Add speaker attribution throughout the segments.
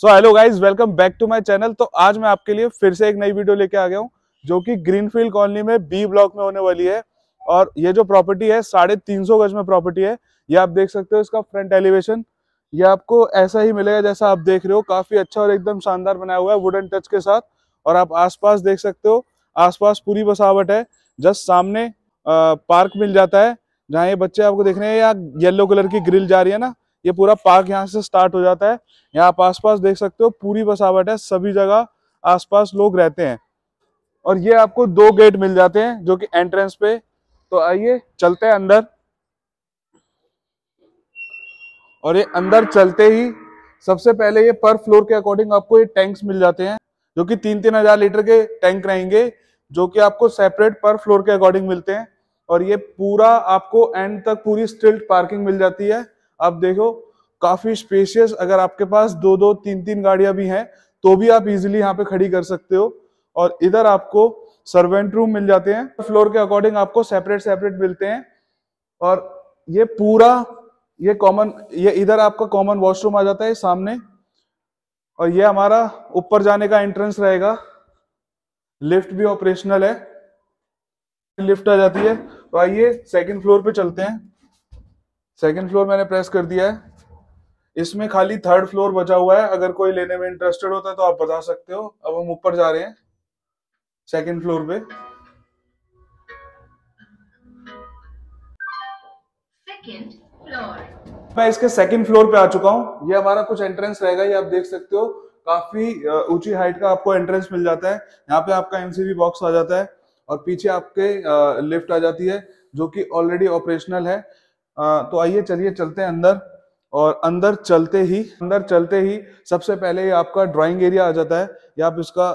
Speaker 1: so hello guys welcome back to my channel तो आज मैं आपके लिए फिर से एक नई वीडियो लेके आ गया हूँ जो कि ग्रीनफील्ड कॉलोनी में बी ब्लॉक में होने वाली है और ये जो प्रॉपर्टी है साढ़े तीन सौ गज में प्रॉपर्टी है ये आप देख सकते हो इसका फ्रंट एलिवेशन ये आपको ऐसा ही मिलेगा जैसा आप देख रहे हो काफी अच्छा और एकदम शानदार बनाया हुआ है वुडन टच के साथ और आप आसपास देख सकते हो आसपास पूरी बसावट है जस्ट सामने आ, पार्क मिल जाता है जहाँ ये बच्चे आपको देख रहे हैं या येलो कलर की ग्रिल जा रही है ना ये पूरा पार्क यहाँ से स्टार्ट हो जाता है यहाँ आप आसपास देख सकते हो पूरी बसावट है सभी जगह आसपास लोग रहते हैं और ये आपको दो गेट मिल जाते हैं जो कि एंट्रेंस पे तो आइए चलते हैं अंदर और ये अंदर चलते ही सबसे पहले ये पर फ्लोर के अकॉर्डिंग आपको ये टैंक्स मिल जाते हैं जो कि तीन तीन हजार लीटर के टैंक रहेंगे जो कि आपको सेपरेट पर फ्लोर के अकॉर्डिंग मिलते हैं और ये पूरा आपको एंड तक पूरी स्ट्रिल्ट पार्किंग मिल जाती है आप देखो काफी स्पेशियस अगर आपके पास दो दो तीन तीन गाड़ियां भी हैं तो भी आप इजिली यहाँ पे खड़ी कर सकते हो और इधर आपको सर्वेंट रूम मिल जाते हैं फ्लोर के अकॉर्डिंग आपको सेपरेट सेपरेट मिलते हैं और ये पूरा ये कॉमन ये इधर आपका कॉमन वॉशरूम आ जाता है सामने और ये हमारा ऊपर जाने का एंट्रेंस रहेगा लिफ्ट भी ऑपरेशनल है लिफ्ट आ जाती है तो आइए सेकंड फ्लोर पे चलते हैं सेकंड फ्लोर मैंने प्रेस कर दिया है इसमें खाली थर्ड फ्लोर बचा हुआ है अगर कोई लेने में इंटरेस्टेड होता है तो आप बता सकते हो अब हम ऊपर जा रहे हैं सेकंड फ्लोर पे फ्लोर मैं इसके सेकंड फ्लोर पे आ चुका हूँ ये हमारा कुछ एंट्रेंस रहेगा ये आप देख सकते हो काफी ऊंची हाइट का आपको एंट्रेंस मिल जाता है यहाँ पे आपका एनसीबी बॉक्स आ जाता है और पीछे आपके लिफ्ट आ जाती है जो कि ऑलरेडी ऑपरेशनल है आ, तो आइए चलिए चलते हैं अंदर और अंदर चलते ही अंदर चलते ही सबसे पहले ये आपका ड्राइंग एरिया आ जाता है या आप इसका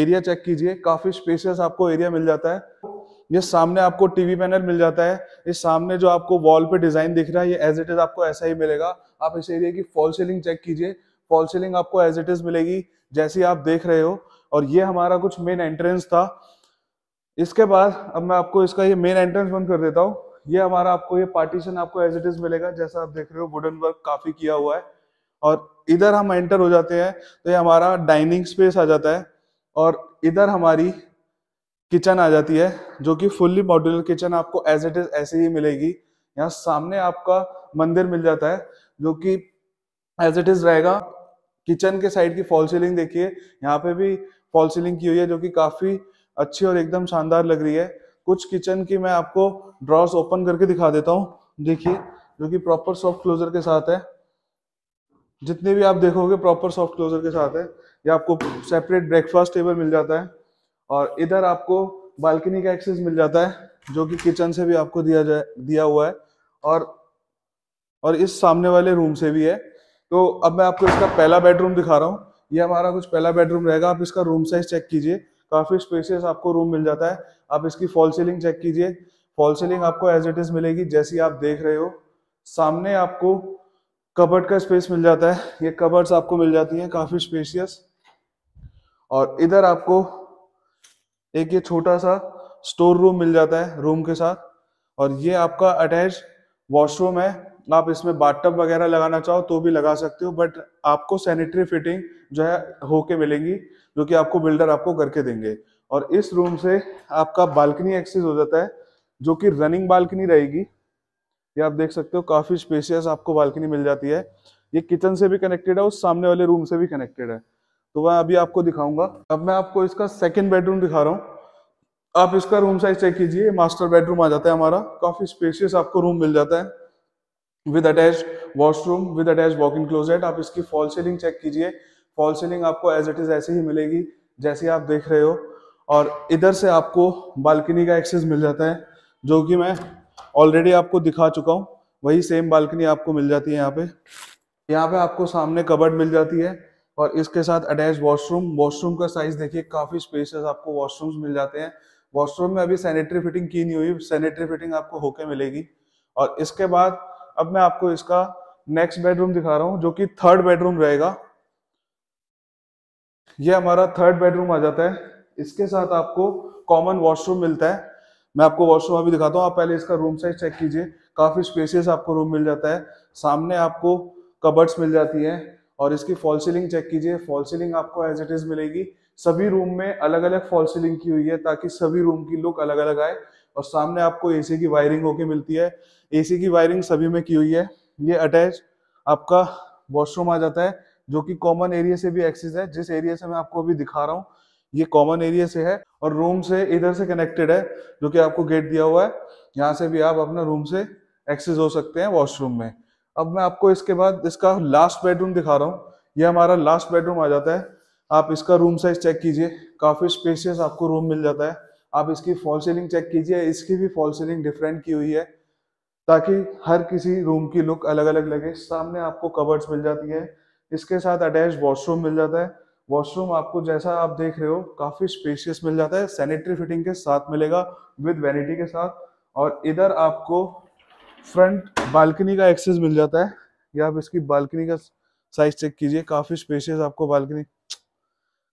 Speaker 1: एरिया चेक कीजिए काफी स्पेशियस आपको एरिया मिल जाता है ये सामने आपको टीवी पैनल मिल जाता है इस सामने जो आपको वॉल पे डिजाइन दिख रहा है ये एज इट इज आपको ऐसा ही मिलेगा आप इस एरिया की फॉल सीलिंग चेक कीजिए फॉल सीलिंग आपको एज इट इज मिलेगी जैसी आप देख रहे हो और ये हमारा कुछ मेन एंट्रेंस था इसके बाद अब मैं आपको इसका ये मेन एंट्रेंस बंद कर देता हूँ ये हमारा आपको ये पार्टीशन आपको एज इट इज मिलेगा जैसा आप देख रहे हो वुडन वर्क काफी किया हुआ है और इधर हम एंटर हो जाते हैं तो ये हमारा डाइनिंग स्पेस आ जाता है और इधर हमारी किचन आ जाती है जो कि फुल्ली मॉड्यूलर किचन आपको एज इट इज ऐसे ही मिलेगी यहाँ सामने आपका मंदिर मिल जाता है जो कि एज इट इज रहेगा किचन के साइड की फॉल सीलिंग देखिए यहाँ पे भी फॉल सीलिंग की हुई है जो कि काफी अच्छी और एकदम शानदार लग रही है कुछ किचन की मैं आपको ड्रॉर्स ओपन करके दिखा देता हूँ देखिए जो कि प्रॉपर सॉफ्ट क्लोजर के साथ है जितने भी आप देखोगे प्रॉपर सॉफ्ट क्लोजर के साथ है ये आपको सेपरेट ब्रेकफास्ट टेबल मिल जाता है और इधर आपको बालकनी का एक्सेस मिल जाता है जो कि किचन से भी आपको दिया जाए दिया हुआ है और और इस सामने वाले रूम से भी है तो अब मैं आपको इसका पहला बेडरूम दिखा रहा हूँ ये हमारा कुछ पहला बेडरूम रहेगा आप इसका रूम साइज चेक कीजिए काफी स्पेसियस आपको रूम मिल जाता है आप इसकी फॉल सीलिंग चेक कीजिए फॉल सीलिंग आपको एज इट इज मिलेगी जैसी आप देख रहे हो सामने आपको कबर्ड का स्पेस मिल जाता है ये कबर्ड्स आपको मिल जाती हैं काफी स्पेसियस और इधर आपको एक ये छोटा सा स्टोर रूम मिल जाता है रूम के साथ और ये आपका अटैच वॉशरूम है आप इसमें बाथटब वगैरह लगाना चाहो तो भी लगा सकते हो बट आपको सैनिटरी फिटिंग जो है होके मिलेंगी जो कि आपको बिल्डर आपको करके देंगे और इस रूम से आपका बालकनी एक्सेस हो जाता है जो कि रनिंग बालकनी रहेगी ये आप देख सकते हो काफ़ी स्पेसियस आपको बालकनी मिल जाती है ये किचन से भी कनेक्टेड है उस सामने वाले रूम से भी कनेक्टेड है तो मैं अभी आपको दिखाऊंगा अब मैं आपको इसका सेकेंड बेडरूम दिखा रहा हूँ आप इसका रूम साइज चेक कीजिए मास्टर बेडरूम आ जाता है हमारा काफ़ी स्पेशियस आपको रूम मिल जाता है with attach washroom with attach walk in closet आप इसकी फॉल सीलिंग चेक कीजिए फॉल सीलिंग आपको एज इट इज ऐसे ही मिलेगी जैसे आप देख रहे हो और इधर से आपको बालकनी का एक्सेस मिल जाता है जो कि मैं ऑलरेडी आपको दिखा चुका हूँ वही सेम बालकनी आपको मिल जाती है यहाँ पे यहाँ पे आपको सामने कबर्ड मिल जाती है और इसके साथ अटैच वॉशरूम वॉशरूम का साइज देखिए काफ़ी स्पेसेस आपको वॉशरूम्स मिल जाते हैं वॉशरूम में अभी सैनिटरी फिटिंग की नहीं हुई सैनिटरी फिटिंग आपको होके मिलेगी और इसके बाद अब मैं आपको इसका नेक्स्ट बेडरूम दिखा रहा हूँ जो कि थर्ड बेडरूम रहेगा ये हमारा थर्ड बेडरूम आ जाता है इसके साथ आपको कॉमन वॉशरूम मिलता है मैं आपको वॉशरूम अभी दिखाता हूँ आप पहले इसका रूम साइज चेक कीजिए काफ़ी स्पेसियस आपको रूम मिल जाता है सामने आपको कबर्ड्स मिल जाती है और इसकी फॉल सीलिंग चेक कीजिए फॉल सीलिंग आपको एज इट इज़ मिलेगी सभी रूम में अलग अलग फॉल सीलिंग की हुई है ताकि सभी रूम की लुक अलग अलग आए और सामने आपको एसी की वायरिंग होके मिलती है एसी की वायरिंग सभी में की हुई है ये अटैच आपका वॉशरूम आ जाता है जो कि कॉमन एरिया से भी एक्सेस है जिस एरिया से मैं आपको अभी दिखा रहा हूँ ये कॉमन एरिया से है और रूम से इधर से कनेक्टेड है जो कि आपको गेट दिया हुआ है यहाँ से भी आप अपना रूम से एक्सेस हो सकते हैं वॉशरूम में अब मैं आपको इसके बाद इसका लास्ट बेडरूम दिखा रहा हूँ ये हमारा लास्ट बेडरूम आ जाता है आप इसका रूम साइज चेक कीजिए काफ़ी स्पेसियस आपको रूम मिल जाता है आप इसकी फॉल सीलिंग चेक कीजिए इसकी भी फॉल सीलिंग डिफरेंट की हुई है ताकि हर किसी रूम की लुक अलग अलग लगे सामने आपको कवर्स मिल जाती है इसके साथ अटैच वॉशरूम मिल जाता है वॉशरूम आपको जैसा आप देख रहे हो काफ़ी स्पेशियस मिल जाता है सैनिटरी फिटिंग के साथ मिलेगा विद वैनिटी के साथ और इधर आपको फ्रंट बालकनी का एक्सेस मिल जाता है या आप इसकी बालकनी का साइज चेक कीजिए काफ़ी स्पेशियस आपको बालकनी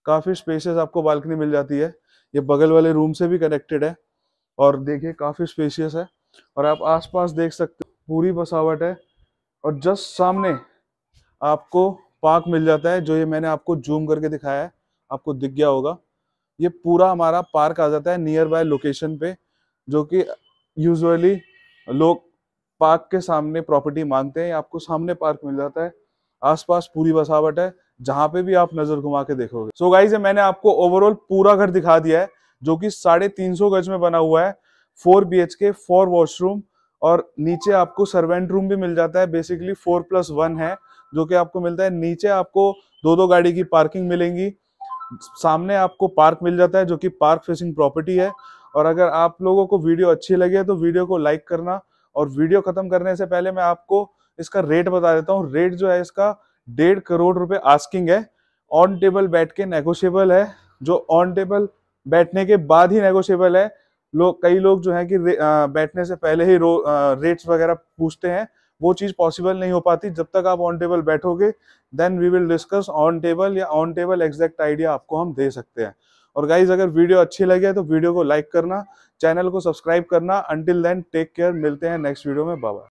Speaker 1: काफ़ी स्पेशियस आपको बालकनी मिल जाती है ये बगल वाले रूम से भी कनेक्टेड है और देखिए काफ़ी स्पेशियस है और आप आसपास देख सकते हो पूरी बसावट है और जस्ट सामने आपको पार्क मिल जाता है जो ये मैंने आपको जूम करके दिखाया है आपको दिख गया होगा ये पूरा हमारा पार्क आ जाता है नियर बाय लोकेशन पे जो कि यूजुअली लोग पार्क के सामने प्रॉपर्टी मांगते हैं आपको सामने पार्क मिल जाता है आसपास पूरी बसावट है जहां पे भी आप नजर घुमा के देखोगे सो so गाइज मैंने आपको ओवरऑल पूरा घर दिखा दिया है जो कि साढ़े तीन सौ गज में बना हुआ है four B H K four washroom और नीचे आपको सर्वेंट रूम भी मिल जाता है बेसिकली फोर प्लस वन है जो कि आपको मिलता है नीचे आपको दो दो गाड़ी की पार्किंग मिलेंगी सामने आपको पार्क मिल जाता है जो कि पार्क फेसिंग प्रॉपर्टी है और अगर आप लोगों को वीडियो अच्छी लगी है तो वीडियो को लाइक करना और वीडियो खत्म करने से पहले मैं आपको इसका रेट बता देता हूँ रेट जो है इसका डेढ़ करोड़ रुपए आस्किंग है ऑन टेबल बैठ के नेगोशियबल है जो ऑन टेबल बैठने के बाद ही नेगोशियबल है लोग कई लोग जो है कि बैठने से पहले ही रो, रेट्स वगैरह पूछते हैं वो चीज़ पॉसिबल नहीं हो पाती जब तक आप ऑन टेबल बैठोगे then we will discuss on table या ऑन टेबल एग्जैक्ट आइडिया आपको हम दे सकते हैं और गाइज अगर वीडियो अच्छी लगी है तो वीडियो को लाइक करना चैनल को सब्सक्राइब करना अंटिल देन टेक केयर मिलते हैं नेक्स्ट वीडियो में बाबा